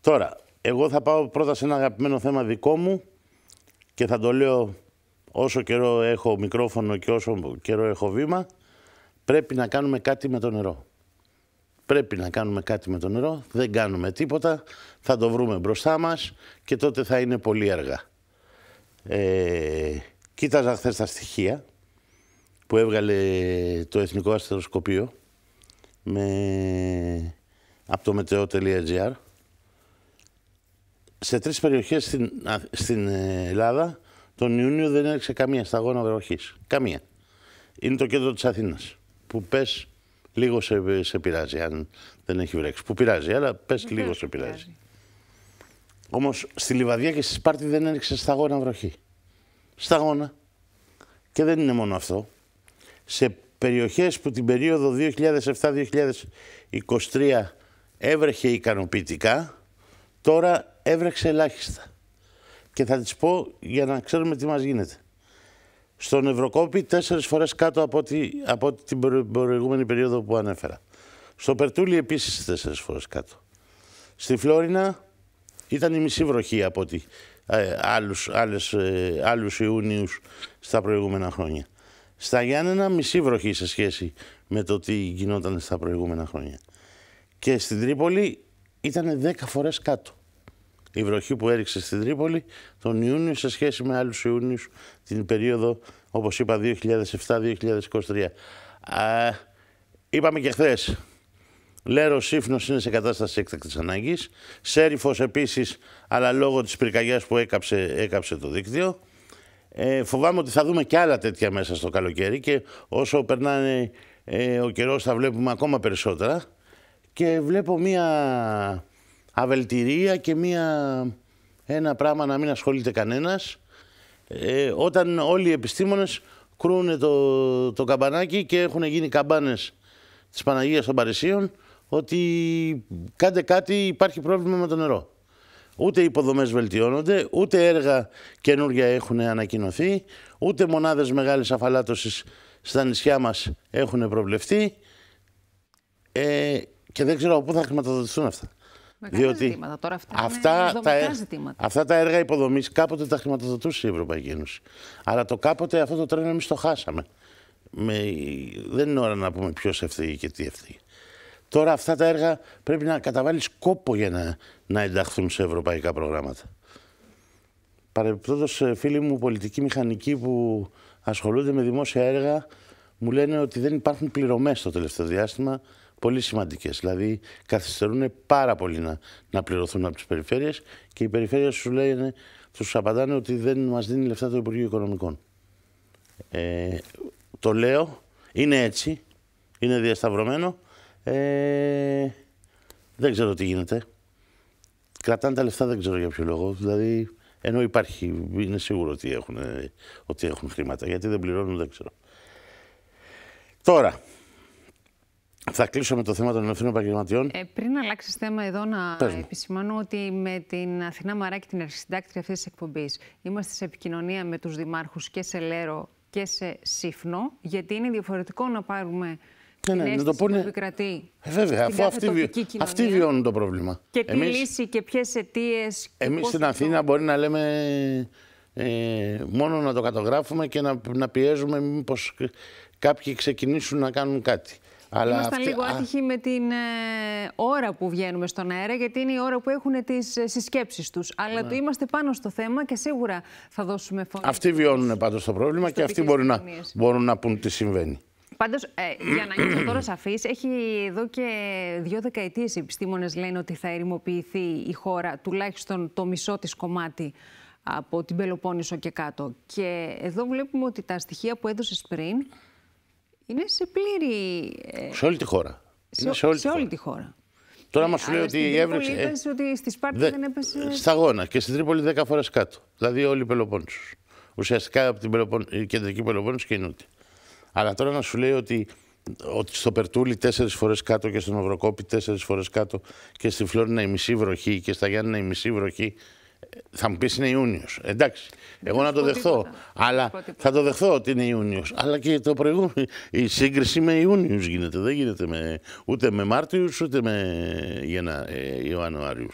Τώρα, εγώ θα πάω πρώτα σε ένα αγαπημένο θέμα δικό μου και θα το λέω όσο καιρό έχω μικρόφωνο και όσο καιρό έχω βήμα, πρέπει να κάνουμε κάτι με το νερό. Πρέπει να κάνουμε κάτι με το νερό, δεν κάνουμε τίποτα, θα το βρούμε μπροστά μας και τότε θα είναι πολύ αργά. Ε, κοίταζα χθες τα στοιχεία που έβγαλε το Εθνικό Αστεροσκοπείο με... από το meteo.gr σε τρεις περιοχές στην, στην ε, Ελλάδα τον Ιούνιο δεν έριξε καμία σταγόνα βροχής. Καμία. Είναι το κέντρο της Αθήνας που πες λίγο σε, σε πειράζει αν δεν έχει βρέξει. Που πειράζει, αλλά πες λίγο σε πειράζει. πειράζει. Όμως στη Λιβαδιά και στη Σπάρτη δεν έριξε σταγόνα βροχή. Σταγόνα. Και δεν είναι μόνο αυτό. Σε περιοχές που την περίοδο 2007-2023 έβρεχε ικανοποιητικά, τώρα έβρεξε ελάχιστα. Και θα τις πω για να ξέρουμε τι μας γίνεται. Στον Ευρωκόπη τέσσερις φορές κάτω από, τη, από την προηγούμενη περίοδο που ανέφερα. Στο Περτούλι επίσης τέσσερις φορές κάτω. Στη Φλόρινα ήταν η μισή βροχή από ότι ε, άλλους, ε, άλλους Ιούνιους στα προηγούμενα χρόνια. Στα Γιάννενα μισή βροχή σε σχέση με το τι γινόταν στα προηγούμενα χρόνια. Και στην Τρίπολη ήταν 10 φορές κάτω η βροχή που έριξε στην Τρίπολη τον Ιούνιο σε σχέση με άλλους Ιούνιους την περίοδο, όπως είπα, 2007-2023. είπαμε και χθες. Λέρος ύφνος είναι σε κατάσταση έκτακτης ανάγκης. Σέριφος επίσης, αλλά λόγω της πυρκαγιάς που έκαψε, έκαψε το δίκτυο. Ε, φοβάμαι ότι θα δούμε και άλλα τέτοια μέσα στο καλοκαίρι και όσο περνάνε ε, ο καιρός θα βλέπουμε ακόμα περισσότερα. Και βλέπω μία αβελτηρία και μία, ένα πράγμα να μην ασχολείται κανένας. Ε, όταν όλοι οι επιστήμονες κρούνε το, το καμπανάκι και έχουν γίνει καμπάνες της Παναγίας των Παρισίων ότι κάντε κάτι, υπάρχει πρόβλημα με το νερό. Ούτε οι υποδομές βελτιώνονται, ούτε έργα καινούργια έχουν ανακοινωθεί, ούτε μονάδες μεγάλης αφαλάτωσης στα νησιά μας έχουν προβλεφθεί ε, και δεν ξέρω πού θα χρηματοδοτηθούν αυτά διότι αυτά, αυτά, τα, αυτά τα έργα υποδομής κάποτε τα χρηματοδοτούσε η Ευρωπαϊκή Ένωση. Αλλά το κάποτε αυτό το τρένο εμείς το χάσαμε. Με, δεν είναι ώρα να πούμε ποιος ευθύγει και τι ευθύγει. Τώρα αυτά τα έργα πρέπει να καταβάλεις κόπο για να, να ενταχθούν σε ευρωπαϊκά προγράμματα. Παρεπιπτόντως ε, φίλοι μου, πολιτικοί μηχανικοί που ασχολούνται με δημόσια έργα, μου λένε ότι δεν υπάρχουν πληρωμές στο τελευταίο διάστημα πολύ σημαντικές. Δηλαδή καθυστερούν πάρα πολύ να, να πληρωθούν από τις περιφέρειες και οι περιφέρειες σου λένε, ναι, τους απαντάνε ότι δεν μας δίνει λεφτά το Υπουργείο Οικονομικών. Ε, το λέω, είναι έτσι, είναι διασταυρωμένο, ε, δεν ξέρω τι γίνεται. Κρατάνε τα λεφτά, δεν ξέρω για ποιο λόγο. Δηλαδή, ενώ υπάρχει, είναι σίγουρο ότι έχουν, ε, ότι έχουν χρήματα. Γιατί δεν πληρώνουν, δεν ξέρω. Τώρα, θα κλείσω με το θέμα των ελευθερών επαγγελματιών. Ε, πριν αλλάξεις θέμα, εδώ να επισημάνω ότι με την Αθηνά Μαράκη, την αρχισυντάκτρια αυτής της εκπομπής, είμαστε σε επικοινωνία με τους δημάρχους και σε Λέρο και σε Σύφνο, γιατί είναι διαφορετικό να πάρουμε ναι, ναι, να το πούνε... που επικρατεί. Ε, βέβαια, αφού αυτοί, αυτοί βιώνουν το πρόβλημα. Και τι εμείς... λύση και ποιες αιτίες. Εμεί στην Αθήνα μπορεί να λέμε ε, μόνο να το κατογράφουμε και να, να πιέζουμε μήπως κάποιοι ξεκινήσουν να κάνουν κάτι. Αλλά Ήμασταν αυτή... λίγο άτυχοι με την ε, ώρα που βγαίνουμε στον αέρα, γιατί είναι η ώρα που έχουν τις ε, συσκέψεις τους. Αλλά ναι. το είμαστε πάνω στο θέμα και σίγουρα θα δώσουμε φωνή. Αυτοί βιώνουν πάντως το πρόβλημα και αυτοί μπορούν να, μπορούν να πούν τι συμβαίνει. Πάντως, ε, για να είμαστε τώρα σαφεί, έχει εδώ και δύο δεκαετίες οι επιστήμονες λένε ότι θα ερημοποιηθεί η χώρα τουλάχιστον το μισό της κομμάτι από την Πελοπόννησο και κάτω. Και εδώ βλέπουμε ότι τα στοιχεία που έδωσες πριν είναι σε πλήρη. Ε, σε όλη τη χώρα. Σε, σε, όλη, τη χώρα. Όλη τη χώρα. Τώρα ε, μας λέει ότι ε, ότι στη Σπάρτη δε, δεν έπεσε. Στα γόνα και στην Τρίπολη 10 φορές κάτω. Δηλαδή όλη οι Πελοπόννησο. Ουσιαστικά από την Πελοπον... η κεντρική Πελοπόννησο κινούνται. Αλλά τώρα να σου λέει ότι, ότι στο Περτούλη 4 φορές κάτω και στον Οβροκόπη 4 φορές κάτω και στη Φλόρινα η μισή βροχή και στα Γιάννη η μισή βροχή. Θα μου πεις είναι Ιούνιος. Εντάξει. εγώ να το δεχθώ. Αλλά θα το δεχθώ ότι είναι Ιούνιος. Αλλά και το προηγούμενο. Η σύγκριση με Ιούνιου γίνεται. Δεν γίνεται με, ούτε με Μάρτιου ούτε με Ιανουάριου.